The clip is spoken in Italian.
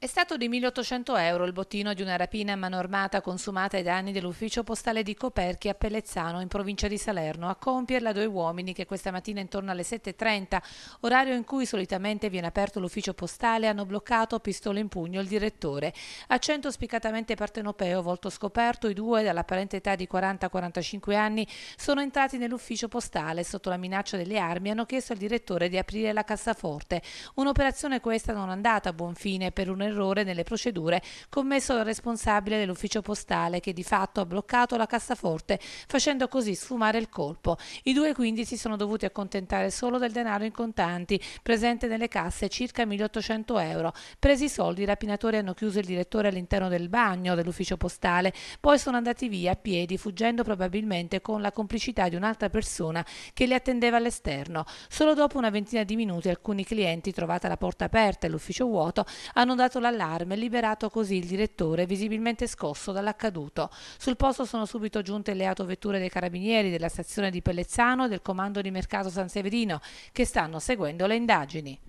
È stato di 1.800 euro il bottino di una rapina a mano armata consumata ai danni dell'ufficio postale di Coperchi a Pellezzano in provincia di Salerno a compierla due uomini che questa mattina intorno alle 7.30, orario in cui solitamente viene aperto l'ufficio postale, hanno bloccato pistola in pugno il direttore. Accento spiccatamente partenopeo, volto scoperto, i due dall'apparente età di 40-45 anni sono entrati nell'ufficio postale sotto la minaccia delle armi e hanno chiesto al direttore di aprire la cassaforte. Un'operazione questa non andata a buon fine per un errore nelle procedure commesso dal responsabile dell'ufficio postale che di fatto ha bloccato la cassaforte facendo così sfumare il colpo. I due quindi si sono dovuti accontentare solo del denaro in contanti presente nelle casse circa 1800 euro. Presi i soldi i rapinatori hanno chiuso il direttore all'interno del bagno dell'ufficio postale, poi sono andati via a piedi fuggendo probabilmente con la complicità di un'altra persona che li attendeva all'esterno. Solo dopo una ventina di minuti alcuni clienti, trovata la porta aperta e l'ufficio vuoto, hanno dato lanciato l'allarme e liberato così il direttore, visibilmente scosso dall'accaduto. Sul posto sono subito giunte le autovetture dei carabinieri della stazione di Pellezzano e del comando di mercato San Severino, che stanno seguendo le indagini.